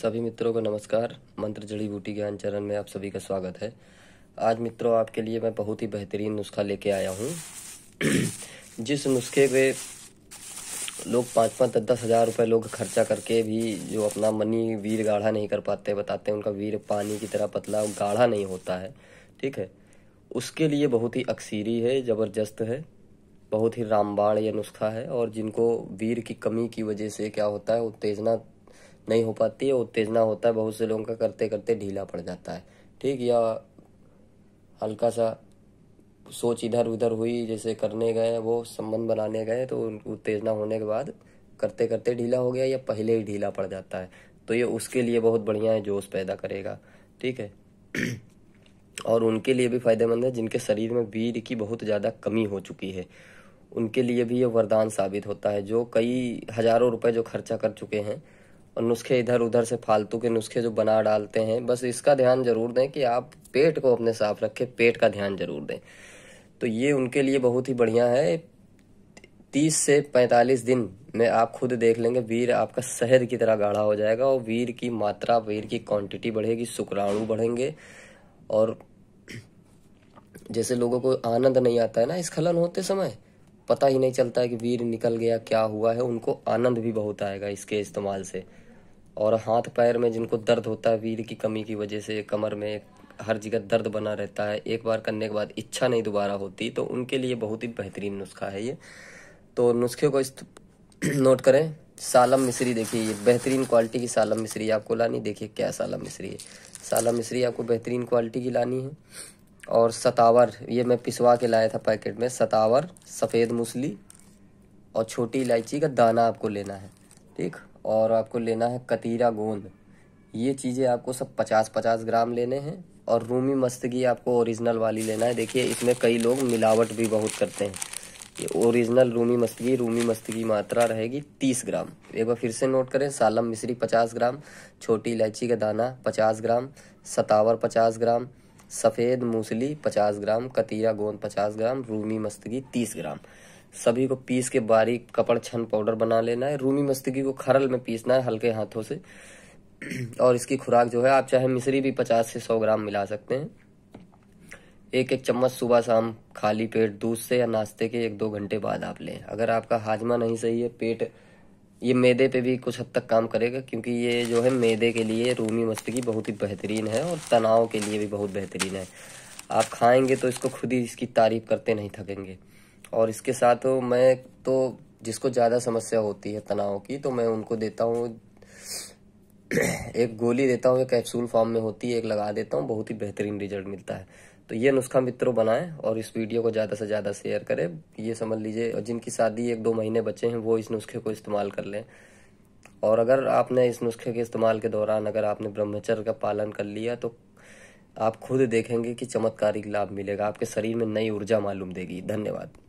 सभी मित्रों को नमस्कार मंत्र जड़ी बूटी ज्ञान चरण में आप सभी का स्वागत है आज मित्रों आपके लिए मैं बहुत ही बेहतरीन नुस्खा लेके आया हूँ जिस नुस्खे पे लोग पाँच पाँच दस दस हज़ार रुपये लोग खर्चा करके भी जो अपना मनी वीर गाढ़ा नहीं कर पाते बताते हैं उनका वीर पानी की तरह पतला गाढ़ा नहीं होता है ठीक है उसके लिए बहुत ही अक्सीरी है ज़बरदस्त है बहुत ही रामबाण यह नुस्खा है और जिनको वीर की कमी की वजह से क्या होता है उत्तेजना नहीं हो पाती है उत्तेजना होता है बहुत से लोगों का करते करते ढीला पड़ जाता है ठीक या हल्का सा सोच इधर उधर हुई जैसे करने गए वो संबंध बनाने गए तो उत्तेजना होने के बाद करते करते ढीला हो गया या पहले ही ढीला पड़ जाता है तो ये उसके लिए बहुत बढ़िया है जोश पैदा करेगा ठीक है और उनके लिए भी फायदेमंद है जिनके शरीर में वीर की बहुत ज़्यादा कमी हो चुकी है उनके लिए भी ये वरदान साबित होता है जो कई हजारों रुपए जो खर्चा कर चुके हैं और नुस्खे इधर उधर से फालतू के नुस्खे जो बना डालते हैं बस इसका ध्यान जरूर दें कि आप पेट को अपने साफ रखें पेट का ध्यान जरूर दें तो ये उनके लिए बहुत ही बढ़िया है तीस से पैंतालीस दिन में आप खुद देख लेंगे वीर आपका शहद की तरह गाढ़ा हो जाएगा और वीर की मात्रा वीर की क्वांटिटी बढ़ेगी शुक्राणु बढ़ेंगे और जैसे लोगों को आनंद नहीं आता है ना स्खलन होते समय पता ही नहीं चलता है कि वीर निकल गया क्या हुआ है उनको आनंद भी बहुत आएगा इसके इस्तेमाल से और हाथ पैर में जिनको दर्द होता है वीर की कमी की वजह से कमर में हर जगह दर्द बना रहता है एक बार करने के बाद इच्छा नहीं दोबारा होती तो उनके लिए बहुत ही बेहतरीन नुस्खा है ये तो नुस्खे को इस नोट करें सालम मिश्री देखिए ये बेहतरीन क्वालिटी की सालम मिश्री आपको लानी देखिए क्या सालम मिश्री है सालम मिश्री आपको बेहतरीन क्वालिटी की लानी है और सतावर ये मैं पिसवा के लाया था पैकेट में सतावर सफ़ेद मूसली और छोटी इलायची का दाना आपको लेना है ठीक और आपको लेना है कतीरा गोंद ये चीज़ें आपको सब पचास पचास ग्राम लेने हैं और रूमी मस्तगी आपको ओरिजिनल वाली लेना है देखिए इसमें कई लोग मिलावट भी बहुत करते हैं ये ओरिजिनल रूमी मस्तगी रूमी मस्तगी मात्रा रहेगी तीस ग्राम एक बार फिर से नोट करें सालम मिश्री पचास ग्राम छोटी इलायची का दाना पचास ग्राम सतावर पचास ग्राम सफ़ेद मूसली पचास ग्राम कतीरा गोंद पचास ग्राम रूमी मस्तगी तीस ग्राम सभी को पीस के बारीक कपड़ छन पाउडर बना लेना है रूमी मस्तगी को खरल में पीसना है हल्के हाथों से और इसकी खुराक जो है आप चाहे मिश्री भी पचास से सौ ग्राम मिला सकते हैं एक एक चम्मच सुबह शाम खाली पेट दूध से या नाश्ते के एक दो घंटे बाद आप लें अगर आपका हाजमा नहीं सही है पेट ये मैदे पे भी कुछ हद तक काम करेगा क्योंकि ये जो है मैदे के लिए रूमी मस्तगी बहुत ही बेहतरीन है और तनाव के लिए भी बहुत बेहतरीन है आप खाएंगे तो इसको खुद ही इसकी तारीफ करते नहीं थकेंगे और इसके साथ मैं तो जिसको ज़्यादा समस्या होती है तनाव की तो मैं उनको देता हूँ एक गोली देता हूँ एक कैप्सूल फॉर्म में होती है एक लगा देता हूँ बहुत ही बेहतरीन रिजल्ट मिलता है तो ये नुस्खा मित्रों बनाएं और इस वीडियो को ज़्यादा से ज़्यादा शेयर करें ये समझ लीजिए और जिनकी शादी एक दो महीने बचे हैं वो इस नुस्खे को इस्तेमाल कर लें और अगर आपने इस नुस्खे के इस्तेमाल के दौरान अगर आपने ब्रह्मचर्य का पालन कर लिया तो आप खुद देखेंगे कि चमत्कारिक लाभ मिलेगा आपके शरीर में नई ऊर्जा मालूम देगी धन्यवाद